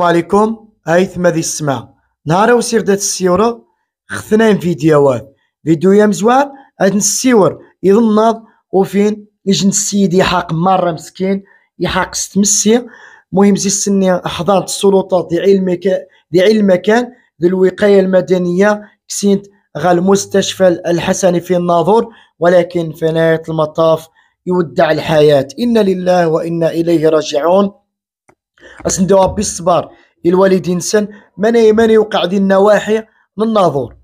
السلام عليكم ايثما ذي السماء نهار وسير دات السيوره خثنا فيديوهات فيديو مزوان هاد نسيور يظنض وفين يجن السيد يحاق مره مسكين يحاق ستمسي مهم زي السنة احضان السلطات علم دي علم المكان دي الوقايه المدنيه كسينت غال مستشفى الحسني في الناظور ولكن في نهايه المطاف يودع الحياه انا لله وانا اليه راجعون اسندو بالصبر الوالدين سن من من يوقع دي النواحي للناظور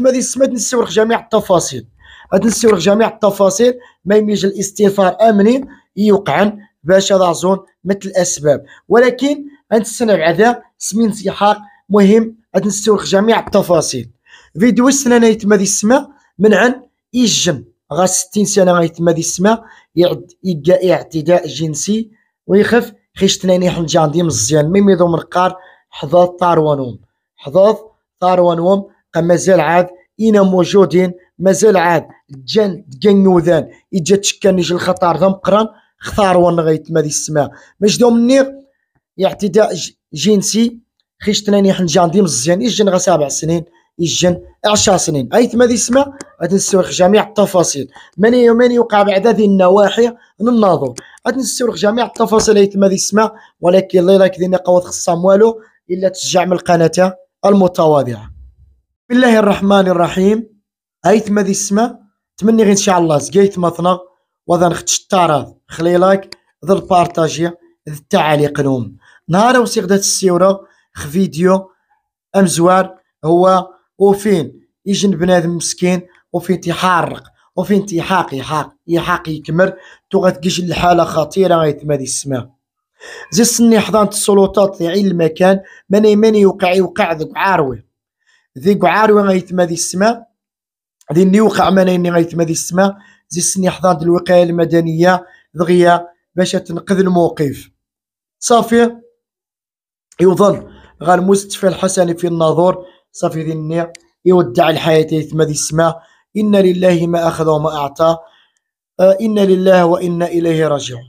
ما دي السماد نسورخ جميع التفاصيل هاد نسورخ جميع التفاصيل ما يميج الاستئثار امني يوقعن باش هذا زون مثل الاسباب ولكن نتسنى بعدا سمين سيحاق مهم هاد نستورخ جميع التفاصيل فيديو السنه ما دي السما من عن الجن غا 60 سنه يتما دي السما يعد اعتداء جنسي ويخف خيش تنيني جان ديم الزيان ميمي ذو مرقار حضاظ طاروانوم حضاظ طاروانوم مازال عاد إنا موجودين مازال عاد جن وذان إجا تشكان يجي خطار ذا مقران خثار ما ماذي السماء مش دوم منيغ اعتداء جنسي خيش تنيني جان ديم الزيان إجن غا سبع سنين يجن عشر سنين ايت ماذي السماء غادي نستوعب جميع التفاصيل من يومين يوقع بعد هذه النواحي نناظر عاد نستورخ جميع التفاصيل اللي تما السماء ولكن الله يلاك ديني قوات خصام والو الا تشجع من القناه المتواضعه بسم الله الرحمن الرحيم ايتم تما السماء تمني غير ان شاء الله زكيت مثنى وذا نختش التعرض خلي لايك ذا البارتاجي ذا التعليق نوم نهار وسيغدا السيوره خ فيديو امزوار هو وفين يجن بنادم مسكين وفين تيحرق وفي انتحاق يحاق يحاق يكمر تو غتكيش الحاله خطيره غيتمادي السماء زي سني حضانة السلطات في عين المكان ماني ماني يوقع يوقع ذي عاروي ذي عاروي غيتمادي السماء ذي اللي يوقع ماني اني غيتمادي السماء زي سني حضانة الوقاية المدنية دغيا باش تنقذ الموقف صافي يظل غا المستشفى الحسني في الناظور صافي ذي النية يودع الحياة يتمادي السماء إن لله ما أخذ وما أعطى آه، إن لله وإنا إليه راجعون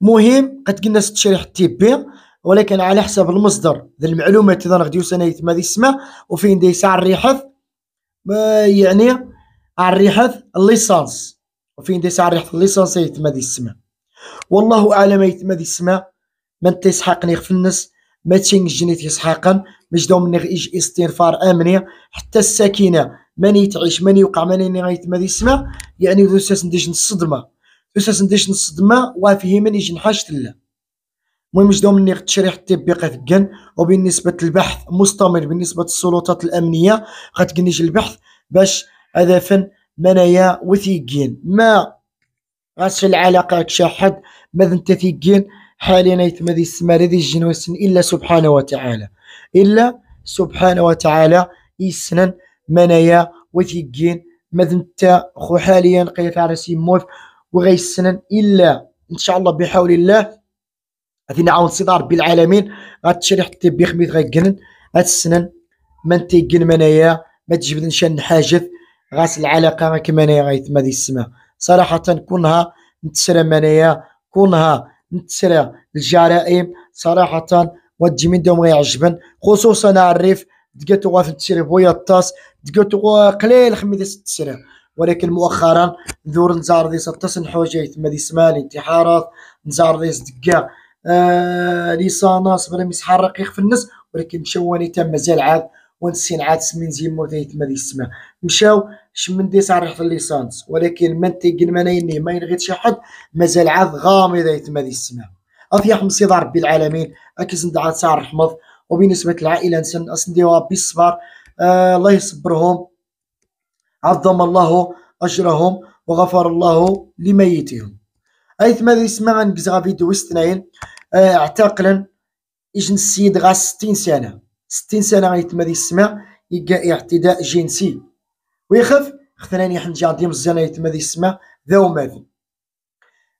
مهم قد قلنا ست شريح تيبي ولكن على حسب المصدر ديال المعلومات اذا غديو سنايت ماذا السماء وفين دي ساعة الريحث يعني الريحث الليسانس وفين دي ساعة الريحث الليسانس ماذا يسمى والله اعلم ماذا يسمى من تيسحق نيغ في النس ما تشينج جنيت يسحقا مجدو من نيغ ايج استنفار امني حتى السكينة ماني تعيش ماني يوقع ماني غايت ماني يسمع يعني ذو نديش الصدمه ذو نديش الصدمه وافيه ماني يجي نحاش تلا المهم جدو مني التشريح التطبيقي ثقان وبالنسبه للبحث مستمر بالنسبه للسلطات الامنيه غتقنيش البحث باش هذا فن منايا وثيقين ما غاش العلاقه شحد ماذا انت ثيقين حاليا يتم ذي السمار ذي الجنوس الا سبحانه وتعالى الا سبحانه وتعالى يسنن منايا وثيقين مثل نتا خو حاليا قيت على وغي السنن الا ان شاء الله بحول الله غادي نعاون سيدي ربي العالمين غاتشري حتى بيخميت غيكنن هاد السنن ما نتيقن منايا ما تجبدنش حاجف غاس العلاقه غاك منايا غايت ما السما صراحه كونها نتسرى منايا كونها نتسرى الجرائم صراحه من دوم غيعجبن خصوصا على الريف دقيتو في التسريب ويا الطاس دقيتو قليل خميس التسريب ولكن مؤخرا دور نزار ديس الطاس نحوجيت ما دي سمالي انتحارات نزار ديس دقا آه ليساناس بلا مسحار رقيق في النص ولكن شواني تم مازال عاد ونسين عاد سمين زي موتيت ما دي السما مشاو شمن ديس على في الليسانس ولكن من تيقن منيني ما ينغيت شي حد مازال عاد غامض ما دي السما اضيح مصيدة ربي العالمين اكيز ندعى تاع الحمض وبالنسبه للعائله نسن اسنديوها بالصبر آه الله يصبرهم عظم الله اجرهم وغفر الله لميتهم ايث آه، ماذا يسمع عن فيديو اثنين آه اعتقلا اجن السيد غا 60 سنه 60 سنه ايث ماذا يسمع يلقى اعتداء جنسي ويخاف خثناني حنجي عندي مزيان ايث ماذا يسمع ذو ماذا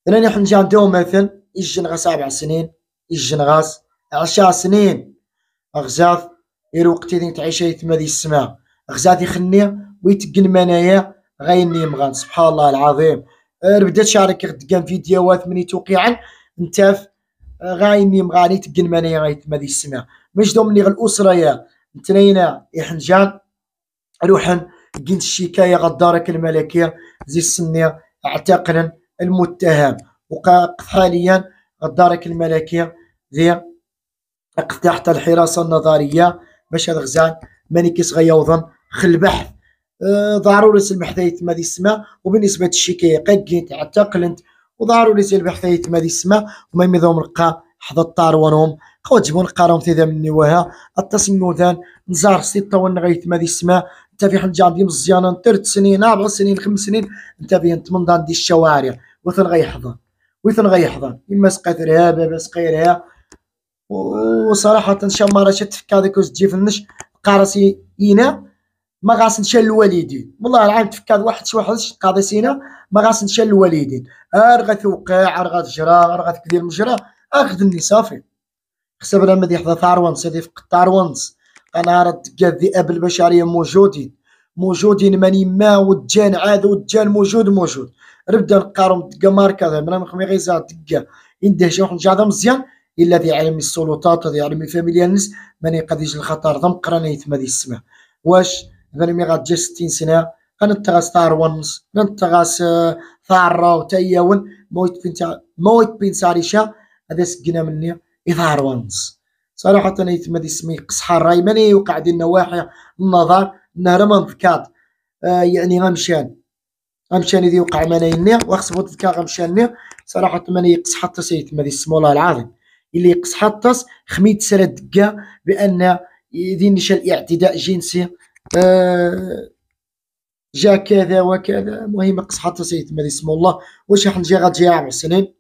ثناني حنجي عندهم مثلا اجن غا سبع سنين اجن غا 10 سنين غزاث وقتي اللي تعيش يتما دي السماء غزاث يخني ويتقن منايا غيني مغان سبحان الله العظيم أه، ربدا تشارك غدقان فيديوهات مني توقيعا نتاف أه، غايني مغاني تقن منايا تما دي السماء مش مني غ الاسره يا نتنينا يحنجان روحن قنت الشكاية غدارك الملكية زي السنية اعتقلا المتهم وقا حاليا غدارك الملكية ذي تحت الحراسه النظريه باش الغزال ماني كيس غيوضن خل البحث أه ضروري المحثيت دي السما وبالنسبه للشكايه قاكينت تعتقلنت وضروري المحثيت دي السما وما يميضهم رقا حدا الطاروانهم جبون قارهم تيدا من نواها التسنودان نزار ستة ونغيت ما السما انت في حنجان دي مزيانا ثلاث سنين اربع سنين خمس سنين انت في تمنضان دي الشوارع وثن غيحضن وثن غيحضن إما سقات بابا إما سقيرها وصراحه شماره شتفك هذاك وتجي فنش قارسي اينا ما غاس نشال الوالدين والله تفك تفكاد واحد شي واحد قاضي سينا ما غاس نشال الوالدين ارغى توقع ارغى تجرى ارغى تكدير مجرى اخذني صافي حسبنا مدي يحضر تاروانس هذه في انا راه تقاد ذئاب البشرية موجودين موجودين ماني ما والجان عاد والجان موجود موجود نبدا نقارن دقا ماركا من غير غيزا دقا يندهش واحد الجاده مزيان الا ذي علم السلطات وذي علم الفاميليا الناس ماني يجي الخطر ضم قرانا يتما ذي السماء واش بان مي غاتجي 60 سنه غنتغاس ثار ونص غنتغاس ثار وتايون مويت بين مويت بين عريشة هذا سكينه مني يثار ونص صراحة يتما ذي السماء يقصحى الراي ماني يوقع ديال النواحي النظر نهار ما نذكات آه يعني غنمشان غنمشان ذي وقع مانايني ذكا تذكا غنمشان صراحة ماني يقصحى حتى سيتما ذي السماء والله العظيم اللي يقصح الطاس خميت سرى بأن ذي نشا الاعتداء جنسي آه جا كذا وكذا المهم قص حتى سيد ما الله واش راح نجي غادي عام سنين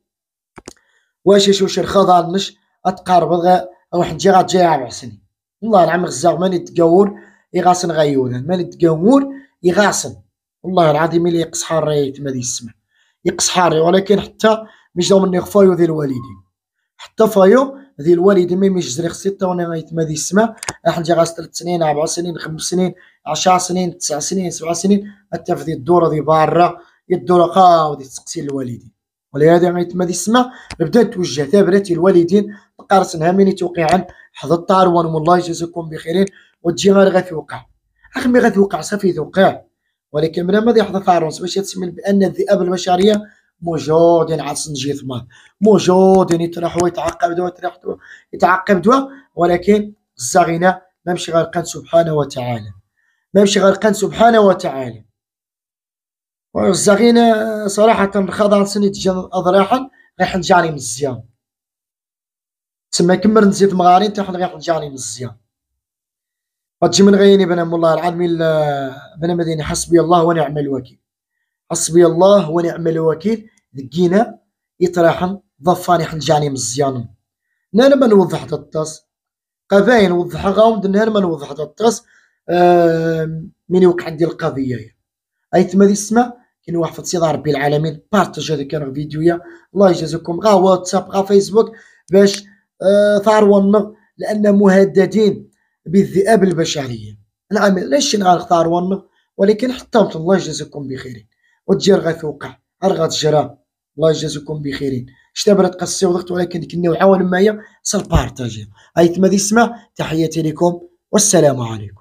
واش شو شر خضر غا اتقارب راح نجي غادي عام سنين والله العام غزاغ ماني تقور يغاصن غيونا ماني تقور يغاصن والله العظيم اللي يقصح الريت ما يسمع يقصح ولكن حتى مش مني خفايو ذي الوالدين حتى فايو ديال والدي ما يجزري خصي طوني غيتمادي السماء راح نجي غاس ثلاث سنين اربع سنين خمس سنين عشر سنين تسع سنين سبع سنين حتى في الدوره دي برا الدوره قاودي تسقسي الوالدين ولهذا غيتمادي السماء نبدا نتوجه ثابرتي الوالدين قارس هاميني توقيعا حظ الطاروان والله يجازيكم بخيرين وتجي غير وقع اخي مي وقع صافي توقع ولكن بلا ما يحظى فارونس باش يتسمى بان الذئاب البشريه موجودين على سنجي ثمار موجودين يطرحوا يتعقبوا يتعقب يتعقبوا ولكن الزغينة ما مشي غرقان سبحانه وتعالى ما مشي غرقان سبحانه وتعالى والزغينة صراحة خضع سنة جن أضراحا راح نجاني مزيان تسمى كمل نزيد مغارين تاع راح نجاني مزيان وتجي من غيني بنا والله العظيم بنا مدينة حسبي الله ونعم الوكيل حسبي الله ونعم الوكيل لقينا يطرحن ضفاني حنجاني مزيان نانا ما نوضح الطاس قباين نوضح غاوم نانا ما نوضح الطاس من يوقع عندي القضيه ايتما ذي السما كاين واحد سيد ربي العالمين بارتاج هذيك الفيديو الله يجازيكم غا واتساب غا فيسبوك باش آه ثاروا لان مهددين بالذئاب البشريه نعم ليش نغار ثاروا ولكن حتى الله يجازيكم بخير والتجار غتوقع غير غتجرى الله يجازيكم بخيرين شتا برات قصي وضغط ولكن ديك النوعه ونمايا سالبارطاجي ايتما دي سما تحياتي لكم والسلام عليكم